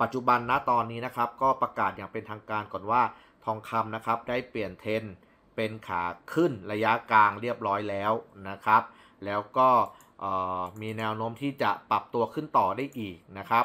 ปัจจุบันณตอนนี้นะครับก็ประกาศอย่างเป็นทางการก่อนว่าทองคำนะครับได้เปลี่ยนเทรนเป็นขาขึ้นระยะกลางเรียบร้อยแล้วนะครับ แล้วก็มีแนวโน้มที่จะปรับตัวขึ้นต่อได้อีกนะครับ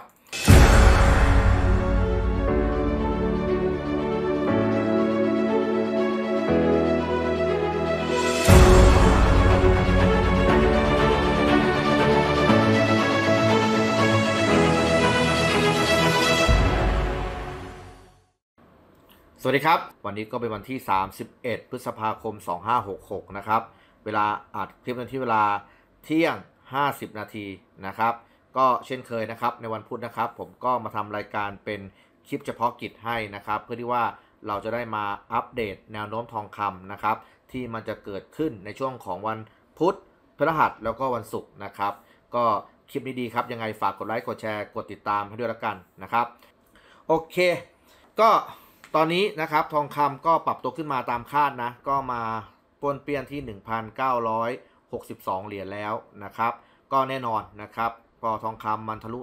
สดีครับวันนี้ก็เป็นวันที่ 31 พฤษภาคม 2566นะครับเวลาอัดคลิปในที่เวลาเที่ยง 50 นาทีนะครับ ก็เช่นเคยนะครับในวันพุธนะครับ ผมก็มาทำรายการเป็นคลิปเฉพาะกิจให้นะครับเพื่อที่ว่าเราจะได้มาอัปเดตแนวโน้มทองคำนะครับที่มันจะเกิดขึ้นในช่วงของวันพุธพฤหัสแล้วก็วันศุกร์นะครับ ก็คลิปนี้ดีครับยังไงฝากกดไลค์กดแชร์กดติดตามให้ด้วยละกันนะครับ โอเค ก็ตอนนี้นะครับทองคำก็ปรับตัวขึ้นมาตามคาดนะก็มาปนเปี้ยนที่ 1,962 เหรียญแล้วนะครับก็แน่นอนนะครับพอทองคำมันทะลุ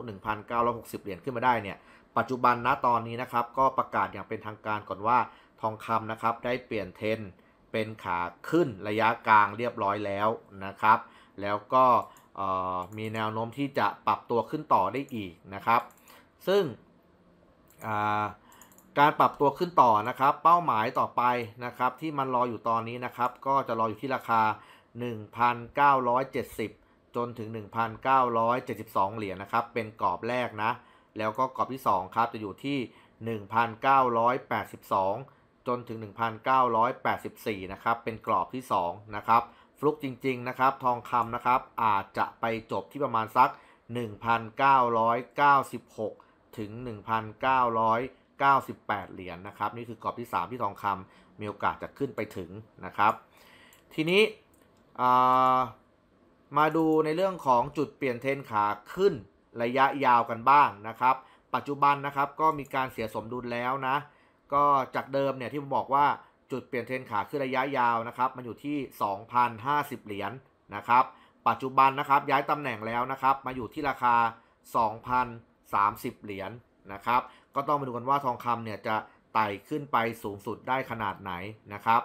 1,960 เหรียญขึ้นมาได้เนี่ยปัจจุบันนะตอนนี้นะครับก็ประกาศอย่างเป็นทางการก่อนว่าทองคำนะครับได้เปลี่ยนเทนเป็นขาขึ้นระยะกลางเรียบร้อยแล้วนะครับแล้วก็มีแนวโน้มที่จะปรับตัวขึ้นต่อได้อีกนะครับ ซึ่งการปรับตัวขึ้นต่อนะครับ เป้าหมายต่อไปนะครับ ที่มันรออยู่ตอนนี้นะครับ ก็จะรออยู่ที่ราคา 1,970 จนถึง 1,972 เหรียญนะครับ เป็นกรอบแรกนะ แล้วก็กรอบที่ 2 ครับจะอยู่ที่ 1,982 จนถึง 1,984นะครับเป็นกรอบที่2นะครับฟลุกจริงๆนะครับทองคำนะครับอาจจะไปจบที่ประมาณสัก1,996 ถึง 1,900 98เหรียญนนะครับ นี่คือกรอบที่ 3 ที่ทองคำมีโอกาสจะขึ้นไปถึงนะครับทีนี้มาดูในเรื่องของจุดเปลี่ยนเทนขาขึ้นระยะยาวกันบ้างนะครับ ปัจจุบันนะครับก็มีการเสียสมดุลแล้วนะก็จากเดิมเนี่ยที่ผมบอกว่าจุดเปลี่ยนเทนขาขึ้นระยะยาวนะครับมันอยู่ที่ 2,050 เหรียญนนะครับ ปัจจุบันนะครับย้ายตำแหน่งแล้วนะครับ มาอยู่ที่ราคา 2,030 เหรียญนนะครับก็ต้องไปดูกันว่าทองคำเนี่ยจะไต่ขึ้นไปสูงสุดได้ขนาดไหนนะครับ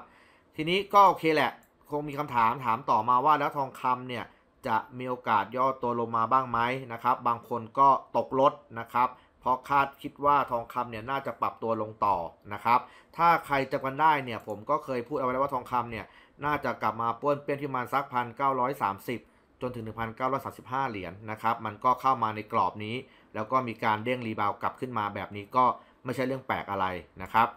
ทีนี้ก็โอเคแหละ คงมีคำถามถามต่อมาว่าแล้วทองคำเนี่ยจะมีโอกาสย่อตัวลงมาบ้างไหมนะครับบางคนก็ตกลดนะครับ เพราะคาดคิดว่าทองคำเนี่ยน่าจะปรับตัวลงต่อนะครับถ้าใครจะกันได้เนี่ยผมก็เคยพูดเอาไว้แล้วว่าทองคำเนี่ยน่าจะกลับมาป้วนเปี้ยนที่มาสักพันเก้าร้อยสามสิบนถึง 1,935 เหรียญนนะครับ มันก็เข้ามาในกรอบนี้ แล้วก็มีการเด้งรีบาว กลับขึ้นมาแบบนี้ก็ไม่ใช่เรื่องแปลกอะไรนะครับ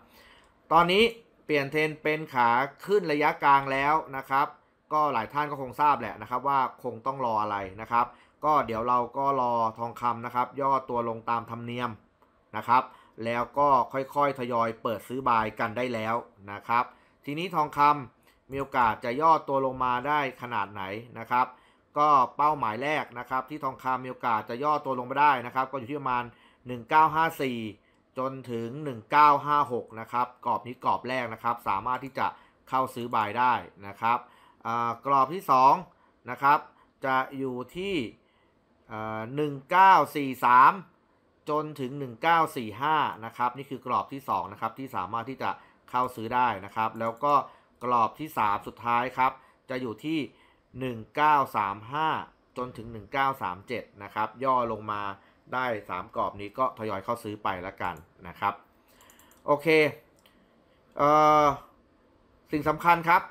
ตอนนี้เปลี่ยนเทรนเป็นขาขึ้นระยะกลางแล้วนะครับ ก็หลายท่านก็คงทราบแหละนะครับ ว่าคงต้องรออะไรนะครับ ก็เดี๋ยวเราก็รอทองคำนะครับ ย่อตัวลงตามธรรมเนียมนะครับ แล้วก็ค่อยๆทยอยเปิดซื้อบายกันได้แล้วนะครับ ทีนี้ทองคำมีโอกาสจะย่อตัวลงมาได้ขนาดไหนนะครับก็เป้าหมายแรกนะครับ ที่ทองคำมีโอกาสจะย่อตัวลงมาได้นะครับก็อยู่ที่ประมาณ 1954 จนถึง 1956 นะครับกรอบนี้กรอบแรกนะครับ สามารถที่จะเข้าซื้อบายได้นะครับกรอบที่2นะครับจะอยู่ที่1943 จนถึง 1945 นะครับนี่คือกรอบที่2นะครับที่สามารถที่จะเข้าซื้อได้นะครับ แล้วก็กรอบที่ 3 สุดท้ายครับจะอยู่ที่1935จนถึง1937นะครับย่อลงมาได้ 3 กรอบนี้ก็ทยอยเข้าซื้อไปละกันนะครับโอเคเออสิ่งสำคัญครับ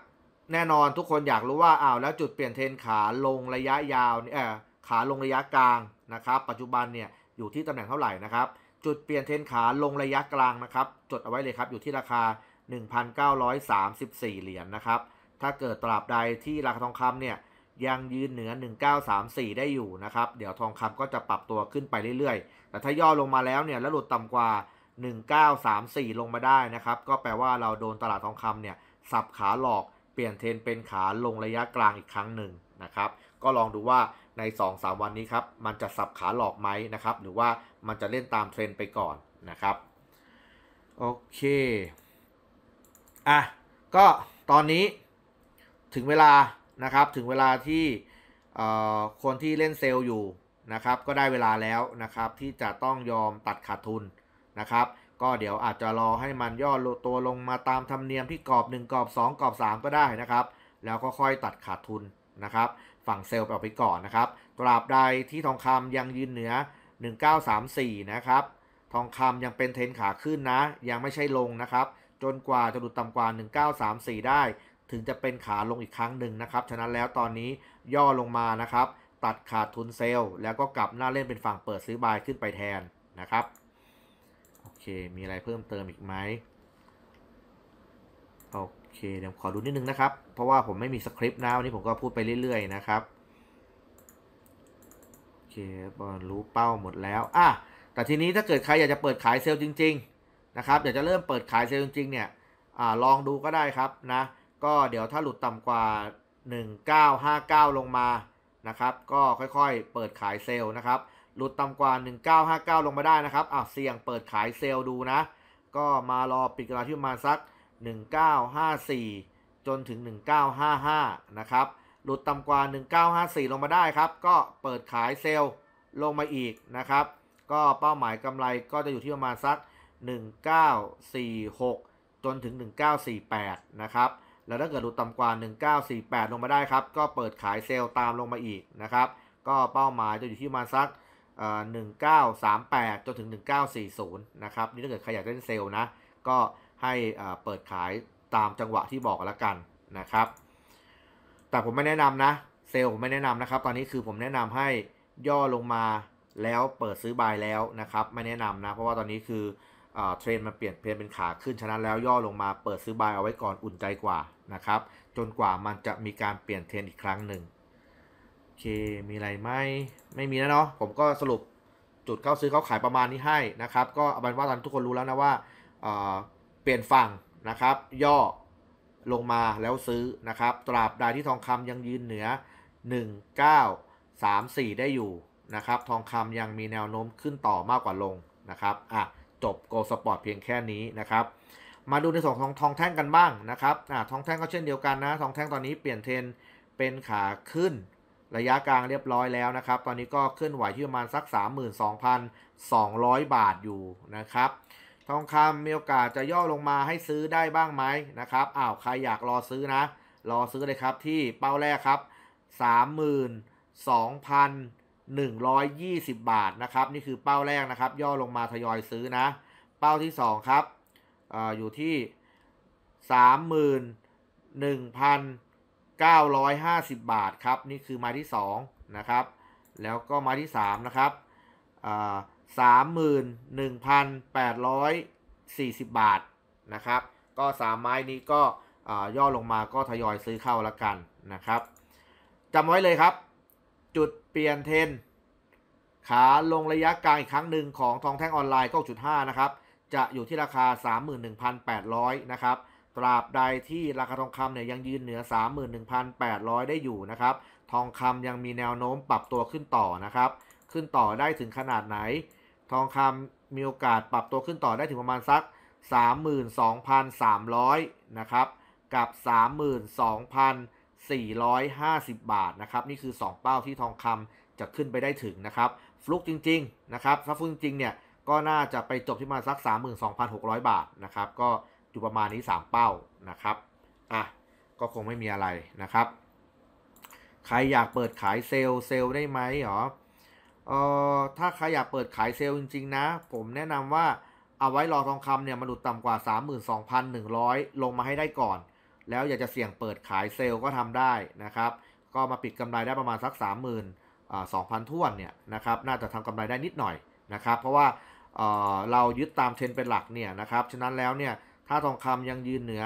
แน่นอนทุกคนอยากรู้ว่าอ้าวแล้วจุดเปลี่ยนเทรนขาลงระยะยาวเอ่อขาลงระยะกลางนะครับ ปัจจุบันเนี่ยอยู่ที่ตำแหน่งเท่าไหร่นะครับ จุดเปลี่ยนเทรนขาลงระยะกลางนะครับจดเอาไว้เลยครับอยู่ที่ราคา 1,934 เหรียญนนะครับถ้าเกิดตราบใดที่ราคาทองคำเนี่ยยังยืนเหนือ 1934 ได้อยู่นะครับ เดี๋ยวทองคำก็จะปรับตัวขึ้นไปเรื่อยๆ แต่ถ้าย่อลงมาแล้วเนี่ยแล้วหลุดต่ำกว่า 1934 ลงมาได้นะครับก็แปลว่าเราโดนตลาดทองคำเนี่ยสับขาหลอกเปลี่ยนเทรนเป็นขาลงระยะกลางอีกครั้งหนึ่งนะครับ ก็ลองดูว่าใน 2-3 วันนี้ครับมันจะสับขาหลอกไหมนะครับหรือว่ามันจะเล่นตามเทรนไปก่อนนะครับโอเคอ่ะก็ตอนนี้ถึงเวลานะครับถึงเวลาที่คนที่เล่นเซลล์อยู่นะครับก็ได้เวลาแล้วนะครับที่จะต้องยอมตัดขาดทุนนะครับก็เดี๋ยวอาจจะรอให้มันย่อตัวลงมาตามธรรมเนียมที่กรอบ 1กรอบ 2กรอบ 3 ก็ได้นะครับแล้วก็ค่อยตัดขาดทุนนะครับฝั่งเซลล์ออกไปก่อนนะครับตราบใดที่ทองคำยังยืนเหนือ 1934นะครับทองคำยังเป็นเทนขาขึ้นนะ ยังไม่ใช่ลงนะครับ จนกว่าจะดุดต่ำกว่า1934 ได้ถึงจะเป็นขาลงอีกครั้งหนึ่งนะครับฉะนั้นแล้วตอนนี้ย่อลงมานะครับ ตัดขาดทุนเซลล์แล้วก็กลับหน้าเล่นเป็นฝั่งเปิดซื้อบายขึ้นไปแทนนะครับ โอเค มีอะไรเพิ่มเติมอีกไหมโอเคเดี๋ยวขอดูนิดนึงนะครับ เพราะว่าผมไม่มีสคริปต์นะวันนี้ผมก็พูดไปเรื่อยๆนะครับ โอเคบอลรู้เป้าหมดแล้วอ่ะแต่ทีนี้ถ้าเกิดใครอยากจะเปิดขายเซลล์จริงๆนะครับ อยากจะเริ่มเปิดขายเซลล์จริงๆเนี่ยอลองดูก็ได้ครับนะก็เดี๋ยวถ้าหลุดต่ำกว่า 1959 ลงมา นะครับ ก็ค่อยๆ เปิดขายเซลล์นะครับ หลุดต่ำกว่า 1959 ลงมาได้นะครับอ่ะเสี่ยงเปิดขายเซลล์ดูนะ ก็มารอปิดกราที่ประมาณสัก1954จนถึง1955นะครับ หลุดต่ำกว่า 1954 ลงมาได้ครับ ก็เปิดขายเซลล์ลงมาอีกนะครับ ก็เป้าหมายกำไรก็จะอยู่ที่ประมาณสัก1946จนถึง1948นะครับแล้วถ้าเกิดหลุดต่ำกว่า 1948 ลงมาได้ครับ ก็เปิดขายเซลล์ตามลงมาอีกนะครับ ก็เป้าหมายจะอยู่ที่มาสัก 1938 จนถึง 1940 นะครับ นี่ถ้าเกิดขยายเล่นเซลล์นะ ก็ให้เปิดขายตามจังหวะที่บอกแล้วกันนะครับ แต่ผมไม่แนะนำนะ เซลล์ผมไม่แนะนำนะครับ ตอนนี้คือผมแนะนำให้ย่อลงมาแล้วเปิดซื้อบายแล้วนะครับ ไม่แนะนำนะ เพราะว่าตอนนี้คือเทรนมาเปลี่ยนเพลนเป็นขาขึ้นชนะแล้วย่อลงมาเปิดซื้อบายเอาไว้ก่อนอุ่นใจกว่านะครับ จนกว่ามันจะมีการเปลี่ยนเทรนอีกครั้งหนึ่งโอเคมีอะไรไหมไม่มีนะเนาะผมก็สรุปจุดเข้าซื้อเข้าขายประมาณนี้ให้นะครับก็เอาเป็นว่าตอนทุกคนรู้แล้วนะว่าเปลี่ยนฝั่งนะครับ ย่อลงมาแล้วซื้อนะครับ ตราบใดที่ทองคำยังยืนเหนือ 1934 ได้อยู่นะครับ ทองคำยังมีแนวโน้มขึ้นต่อมากกว่าลงนะครับอ่ะจบโกลสปอร์ตเพียงแค่นี้นะครับ มาดูในส่วนของทองแท่งกันบ้างนะครับอ่าทองแท่งก็เช่นเดียวกันนะ ทองแท่งตอนนี้เปลี่ยนเทรนเป็นขาขึ้น ระยะกลางเรียบร้อยแล้วนะครับ ตอนนี้ก็เคลื่อนไหวที่ประมาณสัก 32,200 บาทอยู่นะครับ ทองคำมีโอกาสจะย่อลงมาให้ซื้อได้บ้างไหมนะครับอ้าวใครอยากรอซื้อนะ รอซื้อเลยครับที่เป้าแรกครับ 32,000 120 บาทนะครับนี่คือเป้าแรกนะครับ ย่อลงมาทยอยซื้อนะ เป้าที่ 2 ครับออยู่ที่ 31,950 บาทครับนี่คือมาที่2นะครับแล้วก็มาที่ 3 นะครับสามหมื่นหนึ่งพันแปดร้อยสี่สิบบาทนะครับ ก็สามไม้นี้ก็ย่อลงมาก็ทยอยซื้อเข้าละกันนะครับจำไว้เลยครับจุด เปลี่ยนเทนขาลงระยะกลางอีกครั้งหนึ่งของทองแท่งออนไลน์ 9.5 นะครับ จะอยู่ที่ราคา 31,800 นะครับ ตราบใดที่ราคาทองคำเนี่ยยังยืนเหนือ 31,800 ได้อยู่นะครับ ทองคำยังมีแนวโน้มปรับตัวขึ้นต่อนะครับ ขึ้นต่อได้ถึงขนาดไหน ทองคำมีโอกาสปรับตัวขึ้นต่อได้ถึงประมาณสัก 32,300นะครับ กับ 32,000 450 บาทนะครับนี่คือ 2 เป้าที่ทองคำจะขึ้นไปได้ถึงนะครับ ฟลุกจริงๆนะครับถ้าฟลุกจริงเนี่ยก็น่าจะไปจบที่มาสัก 32,600 บาทนะครับก็อยู่ประมาณนี้ 3 เป้านะครับอ่ะก็คงไม่มีอะไรนะครับใครอยากเปิดขายเซลล์เซลล์ได้ไหมหรอเอ่อถ้าใครอยากเปิดขายเซลล์จริงๆนะผมแนะนำว่าเอาไว้รอทองคำเนี่ยมาหลุดต่ำกว่า 32,100 ลงมาให้ได้ก่อนแล้วอยากจะเสี่ยงเปิดขายเซลล์ก็ทำได้นะครับก็มาปิดกำไรได้ประมาณสัก3 0 0 0 0งพันท่วนเนี่ยนะครับน่าจะทำกำไรได้นิดหน่อยนะครับเพราะว่าเรายึดตามเทรนเป็นหลักเนี่ยนะครับฉะนั้นแล้วเนี่ยถ้าทองคำยังยืนเหนือ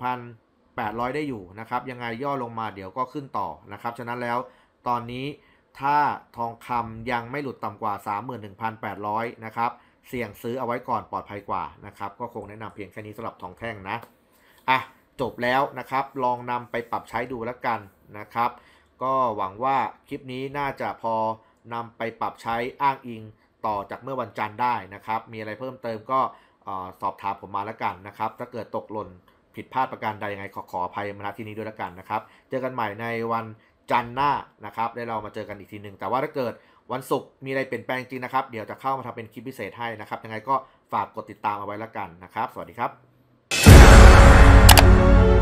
31,800 ได้อยู่นะครับยังไงย่อลงมาเดี๋ยวก็ขึ้นต่อนะครับฉะนั้นแล้วตอนนี้ถ้าทองคำยังไม่หลุดต่ำากว่า 31,800 นะครับ เสี่ยงซื้อเอาไว้ก่อนปลอดภัยกว่านะครับก็คงแนะนำเพียงแค่นี้สำหรับทองแท่งนะอ่ะจบแล้วนะครับลองนำไปปรับใช้ดูแล้วกันนะครับ ก็หวังว่าคลิปนี้น่าจะพอนำไปปรับใช้อ้างอิงต่อจากเมื่อวันจันทร์ได้นะครับ มีอะไรเพิ่มเติมก็สอบถามผมมาแล้วกันนะครับ ถ้าเกิดตกหล่นผิดพลาดประการใดยังไง ขอขอภัยมาที่นี้ด้วยแล้วกันนะครับ เจอกันใหม่ในวันจันทร์หน้านะครับ ได้เรามาเจอกันอีกทีหนึ่งแต่ว่าถ้าเกิดวันศุกร์มีอะไรเปลี่ยนแปลงจริงนะครับ เดี๋ยวจะเข้ามาทำเป็นคลิปพิเศษให้นะครับยังไงก็ฝากกดติดตามเอาไว้แล้วกันนะครับสวัสดีครับ Bye.